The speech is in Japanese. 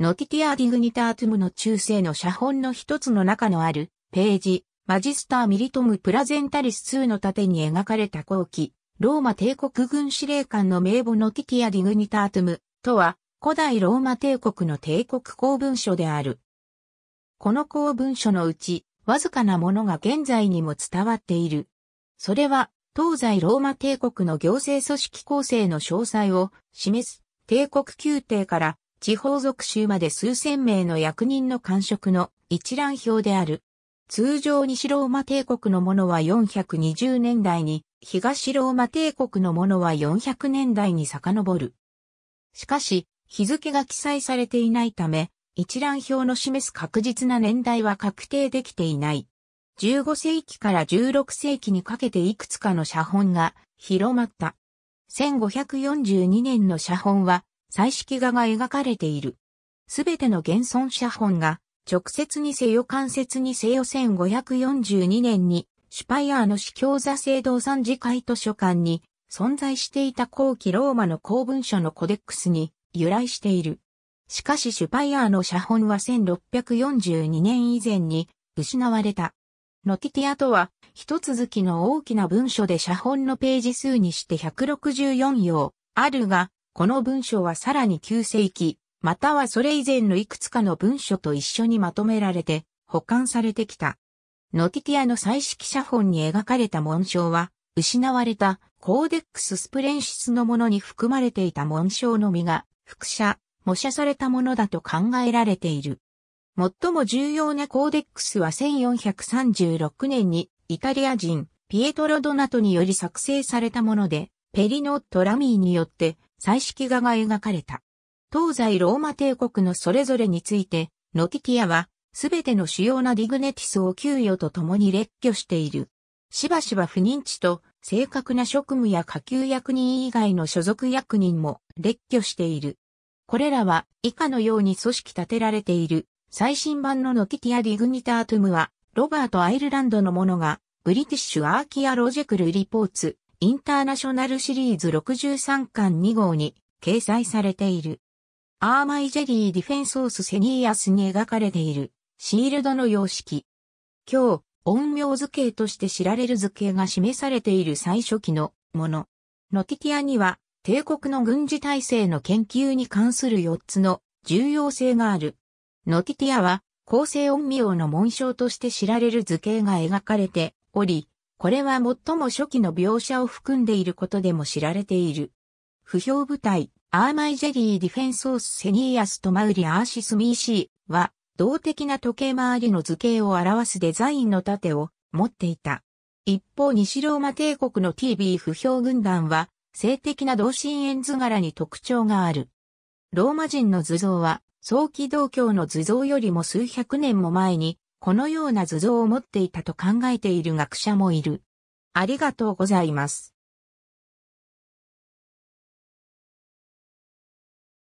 ノティティア・ディグニタートゥムの中世の写本の一つの中のある、ページ、マジスター・ミリトム・プラゼンタリス2の盾に描かれた後期、ローマ帝国軍司令官の名簿ノティティア・ディグニタートゥムとは、古代ローマ帝国の帝国公文書である。この公文書のうち、わずかなものが現在にも伝わっている。それは、東西ローマ帝国の行政組織構成の詳細を示す帝国宮廷から地方属州まで数千名の役人の官職の一覧表である。通常西ローマ帝国のものは420年代に、東ローマ帝国のものは400年代に遡る。しかし、日付が記載されていないため、一覧表の示す確実な年代は確定できていない。15世紀から16世紀にかけていくつかの写本が広まった。1542年の写本は彩色画が描かれている。すべての現存写本が、直接にせよ間接にせよ1542年に、シュパイアーの司教座聖堂三次会図書館に存在していた後期ローマの公文書のコデックスに由来している。しかしシュパイアーの写本は1642年以前に失われた。ノティティアとは一続きの大きな文書で写本のページ数にして164行あるが、この文書はさらに旧世紀、またはそれ以前のいくつかの文書と一緒にまとめられて保管されてきた。ノティティアの彩色写本に描かれた紋章は、失われたコーデックススプレンシスのものに含まれていた紋章のみが、複写、模写されたものだと考えられている。最も重要なコーデックスは1436年にイタリア人ピエトロ・ドナトにより作成されたもので、ペリノ・トラミーによって彩色画が描かれた。東西ローマ帝国のそれぞれについて、ノティティアは、すべての主要なディグネティスを給与とともに列挙している。しばしば不認知と正確な職務や下級役人以外の所属役人も列挙している。これらは以下のように組織立てられている。最新版のノティティア・ディグニタートゥムは、ロバート・アイルランドのものが、ブリティッシュ・アーキア・ロジェクル・リポーツ、インターナショナルシリーズ63巻2号に掲載されている。アーマイジェリーディフェンソースセニーアスに描かれているシールドの様式。今日、音名図形として知られる図形が示されている最初期のもの。ノティティアには帝国の軍事体制の研究に関する4つの重要性がある。ノティティアは構成音名の紋章として知られる図形が描かれており、これは最も初期の描写を含んでいることでも知られている。不評部隊、アーマイジェリーディフェンソースセニーアストマウリアーシスミーシーは、動的な時計回りの図形を表すデザインの盾を持っていた。一方西ローマ帝国の TB 不評軍団は、性的な同心円図柄に特徴がある。ローマ人の図像は、早期同郷の図像よりも数百年も前にこのような図像を持っていたと考えている学者もいる。ありがとうございます。